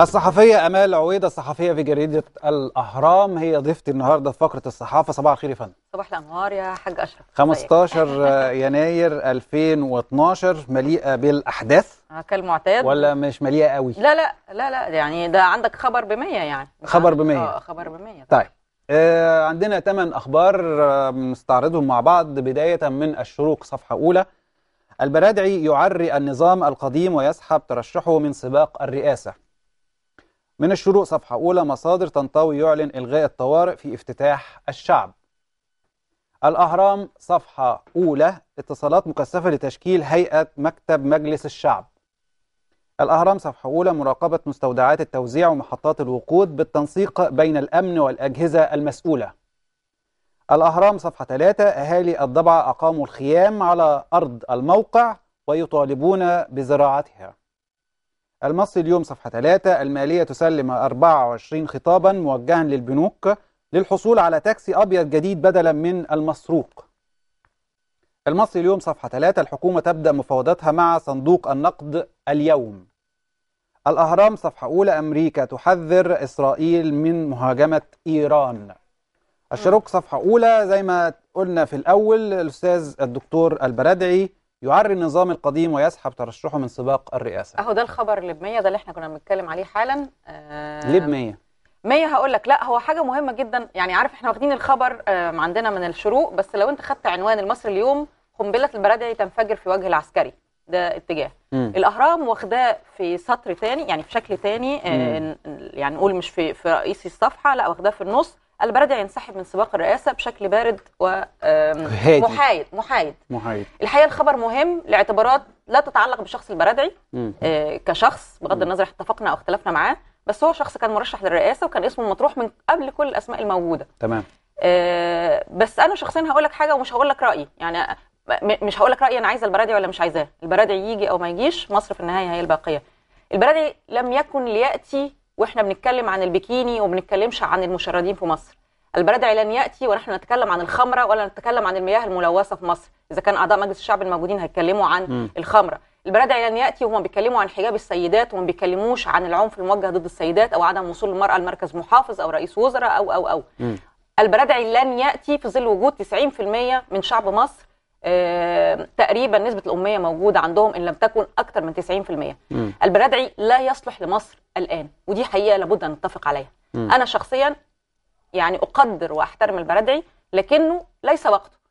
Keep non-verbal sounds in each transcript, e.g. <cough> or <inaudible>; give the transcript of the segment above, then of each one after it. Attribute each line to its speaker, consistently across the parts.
Speaker 1: الصحفية أمال عويدة الصحفية في جريدة الأهرام هي ضيفتي النهاردة في فقرة الصحافة صباح الخير يا فندم
Speaker 2: صباح الأنوار يا حاج أشرف
Speaker 1: 15 <laughs> يناير 2012 مليئة بالأحداث
Speaker 2: كالمعتاد ولا
Speaker 1: مش مليئة قوي لا
Speaker 2: لا لا لا يعني ده عندك خبر ب 100 يعني
Speaker 1: خبر ب 100 اه خبر ب طيب. 100 طيب آه عندنا ثمان أخبار نستعرضهم آه، مع بعض بداية من الشروق صفحة أولى البرادعي يعري النظام القديم ويسحب ترشحه من سباق الرئاسة من الشروق صفحة أولى مصادر تنطوي يعلن إلغاء الطوارئ في افتتاح الشعب الأهرام صفحة أولى اتصالات مكثفة لتشكيل هيئة مكتب مجلس الشعب الأهرام صفحة أولى مراقبة مستودعات التوزيع ومحطات الوقود بالتنسيق بين الأمن والأجهزة المسؤولة الأهرام صفحة 3 أهالي الضبعة أقاموا الخيام على أرض الموقع ويطالبون بزراعتها المصري اليوم صفحة 3 المالية تسلم 24 خطابا موجها للبنوك للحصول على تاكسي أبيض جديد بدلا من المسروق المصري اليوم صفحة 3 الحكومة تبدأ مفاوضاتها مع صندوق النقد اليوم الأهرام صفحة أولى أمريكا تحذر إسرائيل من مهاجمة إيران الشروق صفحة أولى زي ما قلنا في الأول الأستاذ الدكتور البرادعي يعري النظام القديم ويسحب ترشحه من سباق الرئاسة
Speaker 2: اهو ده الخبر اللي ب 100 ده اللي احنا كنا بنتكلم عليه حالا آه ليه ب 100 100 هقول لك لا هو حاجة مهمة جدا يعني عارف احنا واخدين الخبر آه عندنا من الشروق بس لو انت خدت عنوان المصري اليوم قنبلة البرادعي تنفجر في وجه العسكري ده اتجاه مم. الاهرام واخداه في سطر تاني يعني في شكل تاني آه يعني نقول مش في في رئيس الصفحة لا واخداه في النص البلدي ينسحب من سباق الرئاسه بشكل بارد ومحايد محايد محايد الحقيقه الخبر مهم لاعتبارات لا تتعلق بشخص البلدعي آه، كشخص بغض النظر اتفقنا او اختلفنا معاه بس هو شخص كان مرشح للرئاسه وكان اسمه مطروح من قبل كل الاسماء الموجوده تمام آه بس انا شخصيا هقول لك حاجه ومش هقول لك رايي يعني آه، مش هقول لك رايي انا عايزه البرادعي ولا مش عايزاه البرادعي يجي او ما يجيش مصر في النهايه هي الباقيه البرادعي لم يكن لياتي واحنا بنتكلم عن البكيني وبنتكلمش عن المشردين في مصر البرادعي لن ياتي ونحن نتكلم عن الخمره ولا نتكلم عن المياه الملوثه في مصر اذا كان اعضاء مجلس الشعب الموجودين هيتكلموا عن م. الخمره البرادعي لن ياتي وهم بيتكلموا عن حجاب السيدات وما بيتكلموش عن العنف الموجه ضد السيدات او عدم وصول المراه لمركز محافظ او رئيس وزراء او او او م. البرادعي لن ياتي في ظل وجود 90% من شعب مصر آه، تقريبا نسبه الاميه موجوده عندهم ان لم تكن اكثر من 90% م. البرادعي لا يصلح لمصر الان ودي حقيقه لابد ان نتفق عليها م. انا شخصيا يعني اقدر واحترم البرادعي لكنه ليس وقته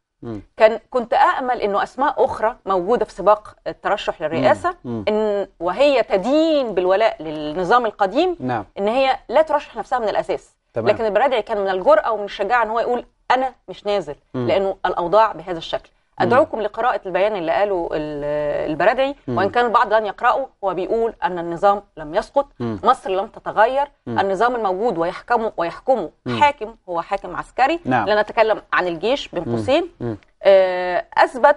Speaker 2: كان كنت امل انه اسماء اخرى موجوده في سباق الترشح للرئاسه م. ان وهي تدين بالولاء للنظام القديم نعم. ان هي لا ترشح نفسها من الاساس تمام. لكن البرادعي كان من الجرأه ومن الشجاعه ان هو يقول انا مش نازل م. لانه الاوضاع بهذا الشكل ادعوكم لقراءه البيان اللي قاله البرادعي وان كان البعض لن يقراه هو بيقول ان النظام لم يسقط مصر لم تتغير النظام الموجود ويحكمه ويحكمه حاكم هو حاكم عسكري نعم. لا نتكلم عن الجيش بين قوسين آه، اثبت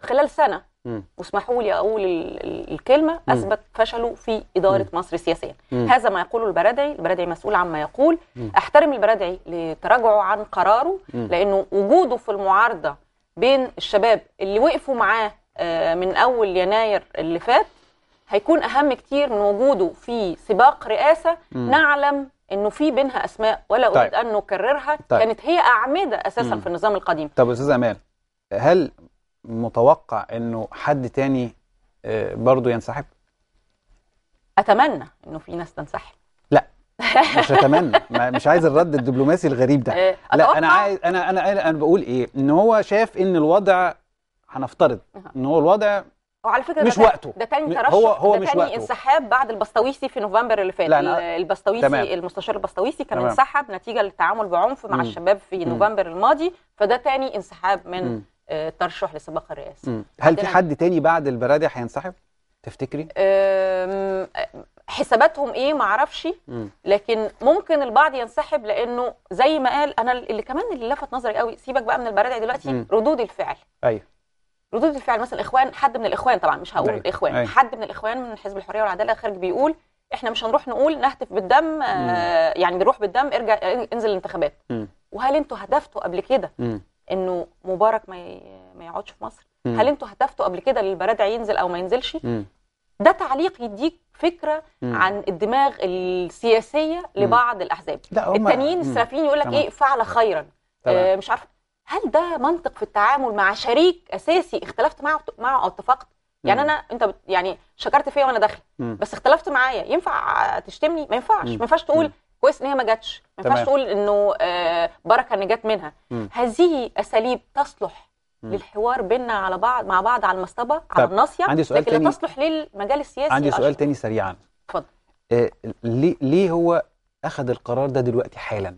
Speaker 2: خلال سنه واسمحوا لي اقول الكلمه اثبت فشله في اداره مم. مصر سياسيا مم. هذا ما يقوله البرادعي البرادعي مسؤول عما يقول مم. احترم البرادعي لتراجعه عن قراره لانه وجوده في المعارضه بين الشباب اللي وقفوا معاه آه، من اول يناير اللي فات هيكون اهم كتير من وجوده في سباق رئاسه م. نعلم انه في بينها اسماء ولا طيب. اريد طيب. ان نكررها طيب. كانت هي اعمده اساسا م. في النظام القديم طب
Speaker 1: استاذ امال هل متوقع انه حد تاني آه، برضه ينسحب
Speaker 2: اتمنى انه في ناس تنسحب <laughs> مش هتمنى
Speaker 1: مش عايز الرد الدبلوماسي الغريب ده إيه. لا انا عايز انا انا انا بقول ايه ان هو شاف ان الوضع هنفترض ان هو الوضع
Speaker 2: وعلى فكره مش ده وقته ده تاني ترشح هو هو ده مش تاني وقته. انسحاب بعد البسطويسي في نوفمبر اللي فات البسطويسي تمام. المستشار البسطويسي كان تمام. انسحب نتيجه للتعامل بعنف مع م. الشباب في نوفمبر الماضي فده تاني انسحاب من م. الترشح آه، لسباق الرئاسه
Speaker 1: هل في حد تاني بعد البرادع هينسحب تفتكري
Speaker 2: آه، آه، حساباتهم ايه معرفش لكن ممكن البعض ينسحب لانه زي ما قال انا اللي كمان اللي لفت نظري قوي سيبك بقى من البرادع دلوقتي م. ردود الفعل ايوه ردود الفعل مثلا اخوان حد من الاخوان طبعا مش هقول أيوة. طيب. الاخوان أيوة. حد من الاخوان من حزب الحريه والعداله خارج بيقول احنا مش هنروح نقول نهتف بالدم آه يعني نروح بالدم ارجع انزل الانتخابات م. وهل انتوا هدفتوا قبل كده انه مبارك ما ي... ما يقعدش في مصر م. هل انتوا هدفتوا قبل كده للبرادع ينزل او ما ينزلش م. ده تعليق يديك فكره مم. عن الدماغ السياسيه لبعض مم. الاحزاب التانيين السلفيين يقول لك ايه فعل خيرا آه مش عارف هل ده منطق في التعامل مع شريك اساسي اختلفت معه معه او اتفقت يعني انا انت يعني شكرت فيا وانا داخله بس اختلفت معايا ينفع تشتمني ما ينفعش ما ينفعش تقول مم. كويس ان هي ما جاتش ما ينفعش تقول انه آه بركه ان جت منها مم. هذه اساليب تصلح للحوار بيننا على بعض مع بعض على المصطبه على الناصيه عندي سؤال لكن لا تصلح للمجال السياسي عندي سؤال
Speaker 1: تاني سريعا اتفضل آه ليه هو اخذ القرار ده دلوقتي حالا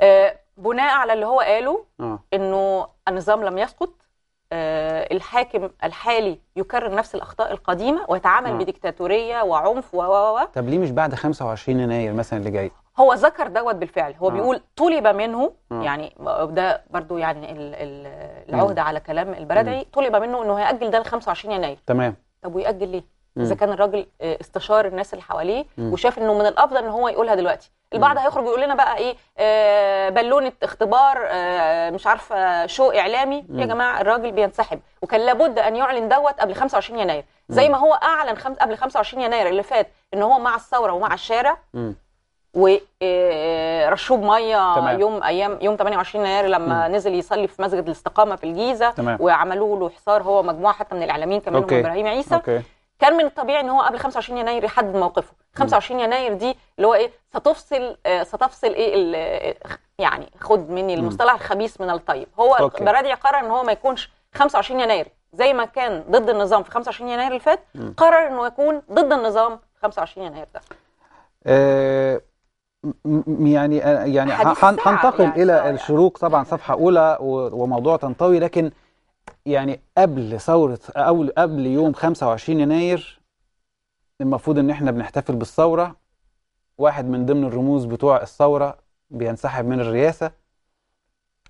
Speaker 2: آه بناء على اللي هو قاله آه. انه النظام لم يسقط آه الحاكم الحالي يكرر نفس الاخطاء القديمه ويتعامل آه. بديكتاتوريه وعنف و و و
Speaker 1: طب ليه مش بعد 25 يناير مثلا اللي جاي
Speaker 2: هو ذكر دوت بالفعل هو آه. بيقول طلب منه آه. يعني ده برضو يعني العهده على كلام البردعي طلب منه انه هياجل ده ل 25 يناير تمام طب ويأجل ليه؟ اذا كان الراجل آه، استشار الناس اللي حواليه وشاف انه من الافضل ان هو يقولها دلوقتي البعض هيخرج يقول لنا بقى ايه آه بالونه اختبار آه مش عارفه شو اعلامي يا جماعه الراجل بينسحب وكان لابد ان يعلن دوت قبل 25 يناير زي ما هو اعلن خم... قبل 25 يناير اللي فات ان هو مع الثوره ومع الشارع ورشوب آه، آه، ميه تمام. يوم ايام يوم 28 يناير لما م. نزل يصلي في مسجد الاستقامه في الجيزه تمام. وعملوا له حصار هو مجموعه حتى من الاعلاميين كمان أوكي. ابراهيم عيسى أوكي. كان من الطبيعي ان هو قبل 25 يناير يحدد موقفه 25 يناير دي اللي هو ايه ستفصل آه ستفصل ايه آه، يعني خد مني المصطلح الخبيث من الطيب هو برادع برادعي قرر ان هو ما يكونش 25 يناير زي ما كان ضد النظام في 25 يناير اللي فات قرر انه يكون ضد النظام 25 يناير ده
Speaker 1: أه يعني آه، يعني هنتقل يعني الى آه، يعني الشروق طبعا صفحه اولى وموضوع تنطوي لكن يعني قبل ثوره او قبل يوم 25 يناير المفروض ان احنا بنحتفل بالثوره واحد من ضمن الرموز بتوع الثوره بينسحب من الرئاسه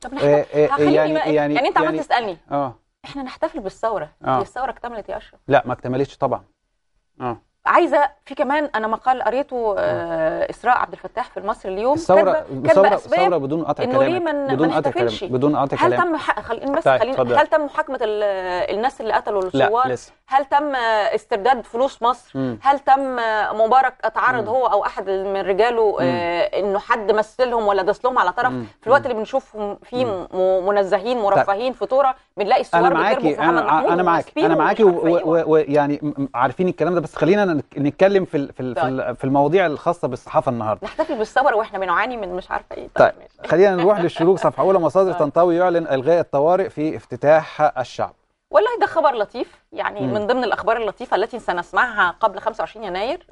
Speaker 1: طب إيه إيه يعني, يعني يعني يعني انت عمال يعني تسالني اه
Speaker 2: احنا نحتفل بالثوره آه. الثوره اكتملت يا اشرف
Speaker 1: لا ما اكتملتش طبعا اه
Speaker 2: عايزه في كمان انا مقال قريته آه. آه اسراء عبد الفتاح في المصري اليوم الثوره ثوره ثوره بدون قطع كلام ليه من بدون قطع كلام بدون قطع كلام طيب، هل تم خل... بس خلينا هل تم محاكمه الناس اللي قتلوا الثوار لا لسه هل تم استرداد فلوس مصر م. هل تم مبارك اتعرض م. هو او احد من رجاله آه انه حد مثلهم ولا دسلهم لهم على طرف م. في الوقت اللي بنشوفهم فيه منزهين طيب. مرفهين فطوره بنلاقي الصور انا معاكي انا انا معاكي انا معاكي
Speaker 1: ويعني عارفين الكلام ده بس خلينا نتكلم في في طيب. في المواضيع الخاصه بالصحافه النهارده
Speaker 2: نحتفل بالثوره واحنا بنعاني من مش عارفه ايه
Speaker 1: طيب, طيب. خلينا نروح للشروق صفحه اولى مصادر <laughs> طنطاوي طيب. يعلن الغاء الطوارئ في افتتاح الشعب
Speaker 2: والله ده خبر لطيف يعني مم. من ضمن الاخبار اللطيفه التي سنسمعها قبل 25 يناير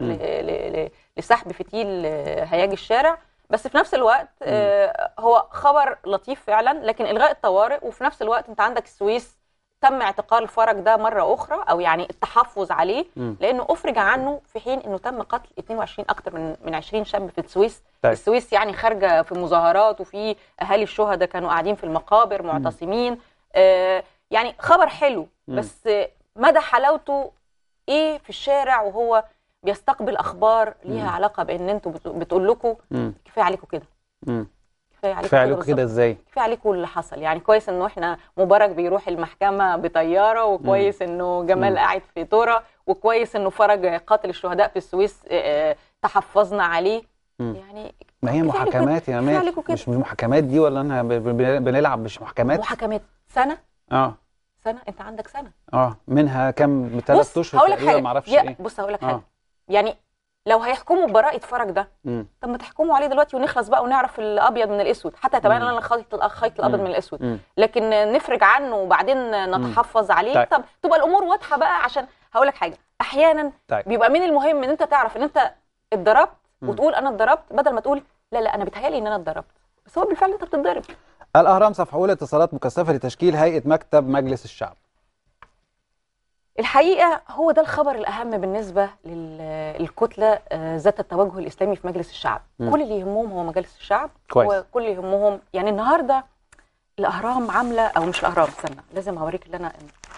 Speaker 2: لسحب فتيل آه، هياج الشارع بس في نفس الوقت آه، هو خبر لطيف فعلا لكن الغاء الطوارئ وفي نفس الوقت انت عندك السويس تم اعتقال الفرج ده مره اخرى او يعني التحفظ عليه لانه افرج عنه في حين انه تم قتل 22 اكثر من من 20 شاب في السويس طيب. السويس يعني خارجه في مظاهرات وفي اهالي الشهداء كانوا قاعدين في المقابر معتصمين آه يعني خبر حلو بس مدى حلاوته ايه في الشارع وهو بيستقبل اخبار ليها علاقه بان انتوا بتقول لكم كفايه عليكم كده كفايه عليكم كده ازاي كفايه عليكم اللي حصل يعني كويس انه احنا مبارك بيروح المحكمه بطياره وكويس انه جمال قاعد في تورة وكويس انه فرج قاتل الشهداء في السويس تحفظنا عليه
Speaker 1: يعني ما هي محاكمات يا مات مش محاكمات دي ولا انا بنلعب مش محاكمات
Speaker 2: محاكمات سنه اه سنه انت عندك سنه
Speaker 1: اه منها كام ثلاث اشهر حاجه ما اعرفش ايه بص هقول لك آه. حاجه
Speaker 2: يعني لو هيحكموا ببراءه فرج ده مم. طب ما تحكموا عليه دلوقتي ونخلص بقى ونعرف الابيض من الاسود حتى تمام انا الخيط الخيط الابيض مم. من الاسود مم. لكن نفرج عنه وبعدين نتحفظ عليه طيب. طب تبقى الامور واضحه بقى عشان هقول لك حاجه احيانا طيب. بيبقى من المهم ان انت تعرف ان انت اتضربت وتقول انا اتضربت بدل ما تقول لا لا انا بيتهيألي ان انا اتضربت بس هو بالفعل انت بتتضرب
Speaker 1: الأهرام صفحة أولى اتصالات مكثفة لتشكيل هيئة مكتب مجلس الشعب
Speaker 2: الحقيقة هو ده الخبر الأهم بالنسبة للكتلة آه، ذات التوجه الإسلامي في مجلس الشعب م. كل اللي يهمهم هو مجلس الشعب كويس. وكل اللي يهمهم يعني النهاردة الأهرام عاملة أو مش الأهرام استنى لازم أوريك اللي أنا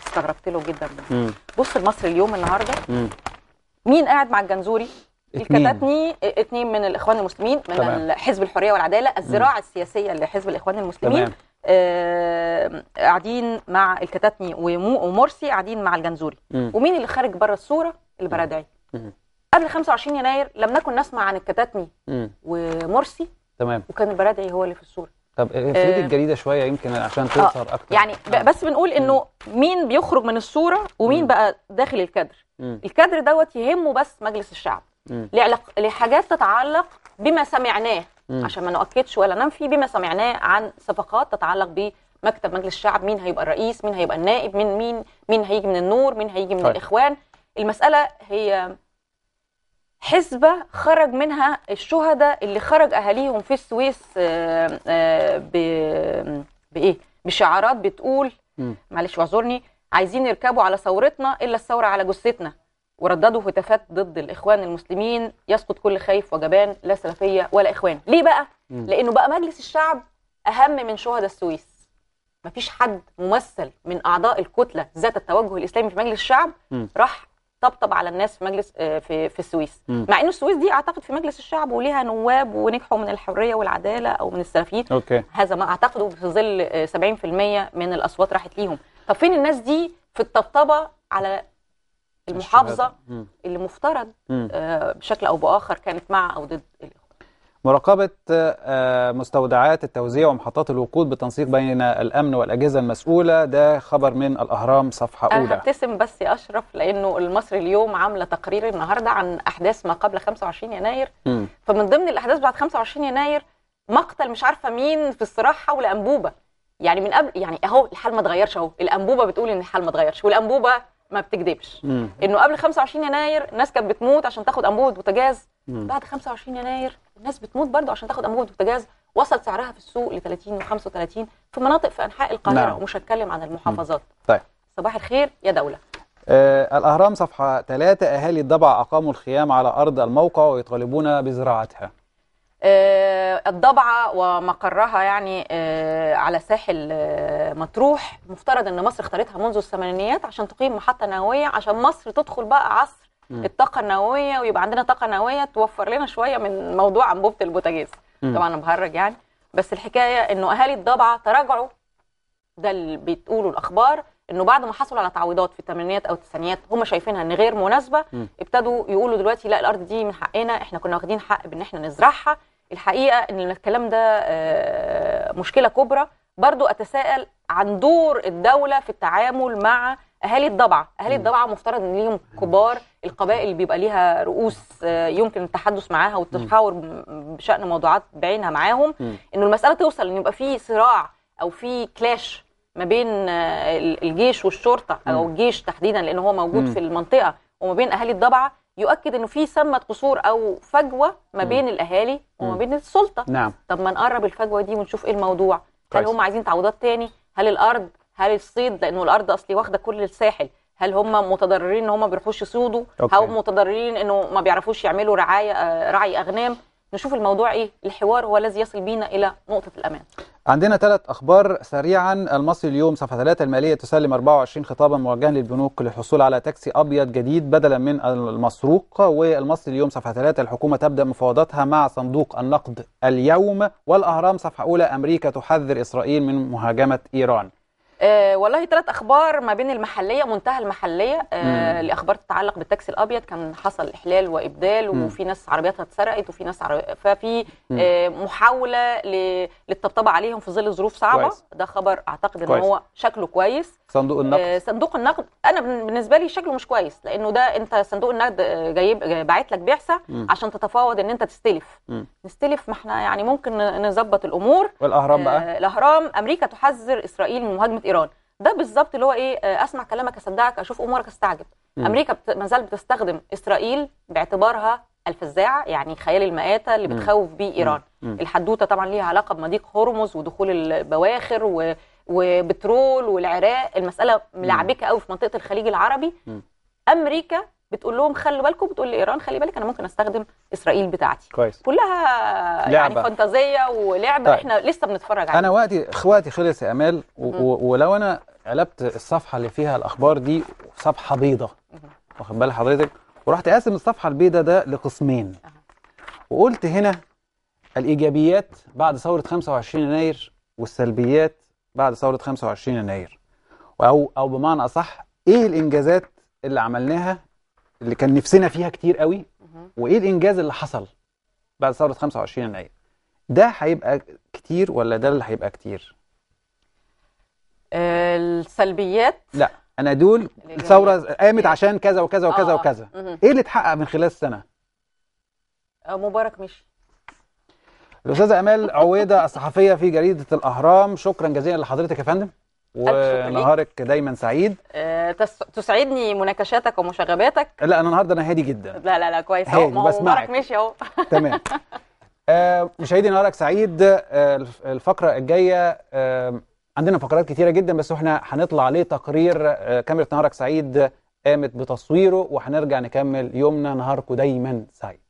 Speaker 2: استغربت له جدا م. بص المصري اليوم النهاردة م. مين قاعد مع الجنزوري الكتاتني اثنين من الاخوان المسلمين من تمام. حزب الحريه والعداله الزراعه السياسيه لحزب الاخوان المسلمين آه، قاعدين آه مع الكتاتني ومرسي قاعدين مع الجنزوري ومين اللي خارج بره الصوره البرادعي قبل 25 يناير لم نكن نسمع عن الكتاتني ومرسي تمام وكان البرادعي هو اللي في الصوره
Speaker 1: طب افرد آه, آه، الجريده شويه يمكن عشان آه، تظهر آه اكتر
Speaker 2: يعني آه. بس بنقول انه مين بيخرج من الصوره ومين بقى داخل الكادر الكادر دوت يهمه بس مجلس الشعب لحاجات تتعلق بما سمعناه عشان ما نؤكدش ولا ننفي بما سمعناه عن صفقات تتعلق بمكتب مجلس الشعب مين هيبقى الرئيس مين هيبقى النائب مين مين مين هيجي من النور مين هيجي من طيب. الاخوان المساله هي حسبه خرج منها الشهداء اللي خرج اهاليهم في السويس آه، آه، ب بايه بشعارات بتقول معلش واعذرني عايزين يركبوا على ثورتنا الا الثوره على جثتنا ورددوا هتافات ضد الاخوان المسلمين يسقط كل خايف وجبان لا سلفيه ولا اخوان ليه بقى مم. لانه بقى مجلس الشعب اهم من شهداء السويس مفيش حد ممثل من اعضاء الكتله ذات التوجه الاسلامي في مجلس الشعب راح طبطب على الناس في مجلس آه، في في السويس مع انه السويس دي اعتقد في مجلس الشعب وليها نواب ونجحوا من الحريه والعداله او من السلفيين أوكي. هذا ما اعتقده في ظل 70% آه، من الاصوات راحت ليهم طب فين الناس دي في الطبطبه على المحافظه اللي مفترض آه، بشكل او باخر كانت مع او ضد
Speaker 1: مراقبة آه، مستودعات التوزيع ومحطات الوقود بتنسيق بين الأمن والأجهزة المسؤولة ده خبر من الأهرام صفحة أولى
Speaker 2: هبتسم بس يا أشرف لأنه المصري اليوم عاملة تقرير النهاردة عن أحداث ما قبل 25 يناير م. فمن ضمن الأحداث بعد 25 يناير مقتل مش عارفة مين في الصراع حول أنبوبة يعني من قبل يعني أهو الحال ما اتغيرش أهو الأنبوبة بتقول إن الحال ما اتغيرش والأنبوبة ما بتكذبش انه قبل 25 يناير الناس كانت بتموت عشان تاخد انبوبه بوتاجاز بعد 25 يناير الناس بتموت برضه عشان تاخد انبوبه وتجاز وصل سعرها في السوق ل 30 و35 في مناطق في انحاء القاهره نعم. ومش هتكلم عن المحافظات طيب صباح الخير يا دوله
Speaker 1: آه الأهرام صفحة 3 أهالي الضبع أقاموا الخيام على أرض الموقع ويطالبون بزراعتها
Speaker 2: آه، الضبعه ومقرها يعني آه، على ساحل آه، مطروح مفترض ان مصر اختارتها منذ الثمانينيات عشان تقيم محطه نوويه عشان مصر تدخل بقى عصر الطاقه النوويه ويبقى عندنا طاقه نوويه توفر لنا شويه من موضوع انبوبه البوتاجاز طبعا انا بهرج يعني بس الحكايه انه اهالي الضبعه تراجعوا ده اللي بتقوله الاخبار انه بعد ما حصلوا على تعويضات في الثمانينات او التسعينات هم شايفينها ان غير مناسبه م. ابتدوا يقولوا دلوقتي لا الارض دي من حقنا احنا كنا واخدين حق بان احنا نزرعها الحقيقه ان الكلام ده آه، مشكله كبرى برضو اتساءل عن دور الدوله في التعامل مع اهالي الضبعه اهالي الضبعه مفترض ان ليهم كبار القبائل اللي بيبقى ليها رؤوس آه، يمكن التحدث معاها والتحاور بشان موضوعات بعينها معاهم انه المساله توصل ان يبقى في صراع او في كلاش ما بين آه، الجيش والشرطه او الجيش تحديدا لان هو موجود في المنطقه وما بين اهالي الضبعه يؤكد انه في ثمه قصور او فجوه ما بين الاهالي وما بين السلطه نعم طب ما نقرب الفجوه دي ونشوف ايه الموضوع كويس. هل هم عايزين تعويضات تاني هل الارض هل الصيد لانه الارض اصلي واخده كل الساحل هل هم متضررين ان هم ما بيروحوش يصيدوا او متضررين انه ما بيعرفوش يعملوا رعايه آه، رعي اغنام نشوف الموضوع ايه الحوار هو الذي يصل بينا الى نقطه الامان
Speaker 1: عندنا ثلاث اخبار سريعا المصري اليوم صفحه ثلاثة الماليه تسلم 24 خطابا موجها للبنوك للحصول على تاكسي ابيض جديد بدلا من المسروق والمصري اليوم صفحه ثلاثة الحكومه تبدا مفاوضاتها مع صندوق النقد اليوم والاهرام صفحه اولى امريكا تحذر اسرائيل من مهاجمه ايران
Speaker 2: آه والله ثلاث اخبار ما بين المحليه منتهى المحليه آه لاخبار تتعلق بالتاكسي الابيض كان حصل احلال وابدال مم. وفي ناس عربياتها اتسرقت وفي ناس عربي... ففي آه محاوله ل... للطبطبه عليهم في ظل ظروف صعبه كويس. ده خبر اعتقد ان هو شكله كويس صندوق النقد آه صندوق النقد انا بالنسبه لي شكله مش كويس لانه ده انت صندوق النقد آه، جايب باعت لك بعثه عشان تتفاوض ان انت تستلف مم. نستلف ما احنا يعني ممكن نظبط الامور والاهرام بقى آه الاهرام امريكا تحذر اسرائيل من مهاجمه ايران ده بالظبط اللي هو ايه آه، اسمع كلامك اصدقك اشوف امورك استعجب مم. امريكا ما زالت بتستخدم اسرائيل باعتبارها الفزاعه يعني خيال المآتة اللي بتخوف بيه ايران مم. مم. الحدوته طبعا ليها علاقه بمضيق هرمز ودخول البواخر و... وبترول والعراق المساله ملعبكه قوي في منطقه الخليج العربي امريكا بتقول لهم خلوا بالكم بتقول لايران خلي بالك انا ممكن استخدم اسرائيل بتاعتي كويس كلها يعني لعبة. يعني فانتازيه ولعبه طيب. احنا لسه بنتفرج عليها انا وقتي
Speaker 1: اخواتي خلص يا امال ولو انا قلبت الصفحه اللي فيها الاخبار دي صفحه بيضة واخد بال حضرتك ورحت قاسم الصفحه البيضة ده لقسمين وقلت هنا الايجابيات بعد ثوره 25 يناير والسلبيات بعد ثوره 25 يناير او او بمعنى اصح ايه الانجازات اللي عملناها اللي كان نفسنا فيها كتير قوي وايه الانجاز اللي حصل بعد ثوره 25 يناير ده هيبقى كتير ولا ده اللي هيبقى كتير
Speaker 2: السلبيات
Speaker 1: لا انا دول الثوره قامت عشان كذا وكذا وكذا آه. وكذا ايه اللي اتحقق من خلال السنه
Speaker 2: آه، مبارك مشي
Speaker 1: الاستاذه امال عويده الصحفيه في جريده الاهرام شكرا جزيلا لحضرتك يا فندم ونهارك دايما سعيد
Speaker 2: أه تسعدني مناقشاتك ومشاغباتك
Speaker 1: لا انا النهارده انا هادي جدا
Speaker 2: لا لا لا كويس اهو مبارك ماشي اهو تمام
Speaker 1: آه مشاهدي نهارك سعيد آه الفقره الجايه آه عندنا فقرات كتيره جدا بس احنا هنطلع عليه تقرير آه كاميرا نهارك سعيد قامت بتصويره وهنرجع نكمل يومنا نهاركم دايما سعيد